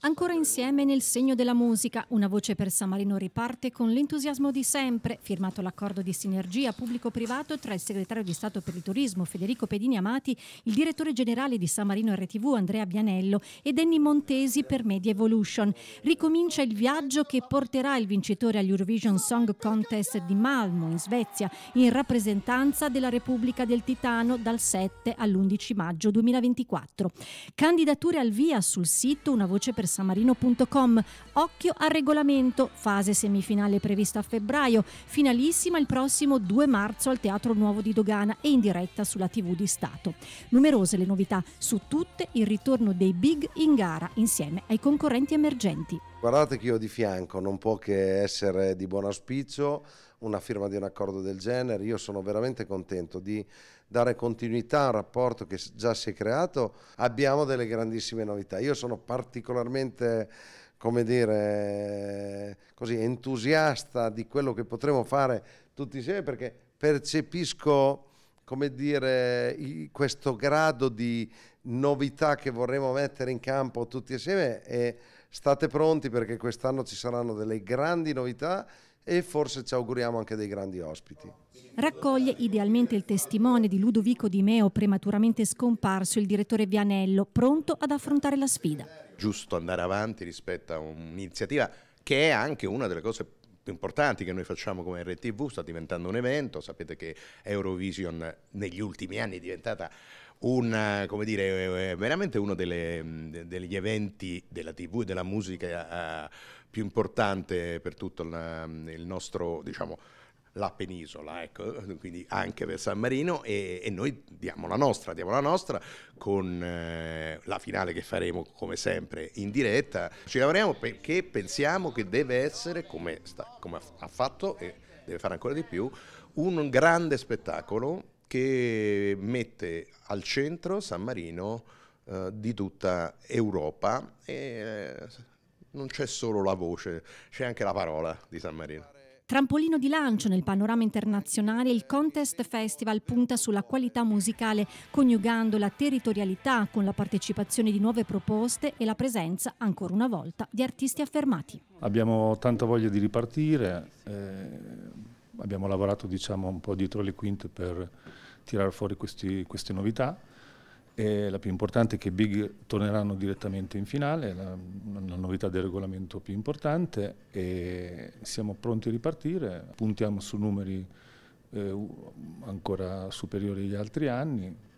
Ancora insieme nel segno della musica, una voce per San Marino riparte con l'entusiasmo di sempre, firmato l'accordo di sinergia pubblico-privato tra il segretario di Stato per il Turismo Federico Pedini Amati, il direttore generale di San Marino RTV Andrea Bianello e Denny Montesi per Media Evolution. Ricomincia il viaggio che porterà il vincitore all'Eurovision Song Contest di Malmo in Svezia in rappresentanza della Repubblica del Titano dal 7 all'11 maggio 2024. Candidature al via sul sito una voce per per samarino.com. Occhio al regolamento, fase semifinale prevista a febbraio, finalissima il prossimo 2 marzo al Teatro Nuovo di Dogana e in diretta sulla TV di Stato. Numerose le novità, su tutte il ritorno dei big in gara insieme ai concorrenti emergenti. Guardate che io di fianco non può che essere di buon auspicio una firma di un accordo del genere. Io sono veramente contento di dare continuità a un rapporto che già si è creato. Abbiamo delle grandissime novità. Io sono particolarmente come dire, così, entusiasta di quello che potremo fare tutti insieme perché percepisco come dire, questo grado di novità che vorremmo mettere in campo tutti insieme e state pronti perché quest'anno ci saranno delle grandi novità e forse ci auguriamo anche dei grandi ospiti. Raccoglie idealmente il testimone di Ludovico Di Meo, prematuramente scomparso, il direttore Vianello, pronto ad affrontare la sfida. Giusto andare avanti rispetto a un'iniziativa che è anche una delle cose più importanti che noi facciamo come RTV, sta diventando un evento, sapete che Eurovision negli ultimi anni è diventata un, eh, come dire, eh, eh, veramente uno delle, mm, degli eventi della TV e della musica più importante per tutto mm, il nostro, diciamo, la penisola, ecco, quindi anche per San Marino e, e, noi diamo la nostra, diamo la nostra con eh, la finale che faremo come sempre in diretta. Ci lavoriamo perché pensiamo che deve essere, come, sta, come ha fatto e deve fare ancora di più, un grande spettacolo che mette al centro San Marino eh, di tutta Europa e eh, non c'è solo la voce, c'è anche la parola di San Marino. Trampolino di lancio nel panorama internazionale, il Contest Festival punta sulla qualità musicale, coniugando la territorialità con la partecipazione di nuove proposte e la presenza, ancora una volta, di artisti affermati. Abbiamo tanta voglia di ripartire, eh, abbiamo lavorato diciamo, un po' dietro le quinte per tirare fuori questi, queste novità. E la più importante è che i big torneranno direttamente in finale, la, la novità del regolamento più importante e siamo pronti a ripartire, puntiamo su numeri eh, ancora superiori agli altri anni,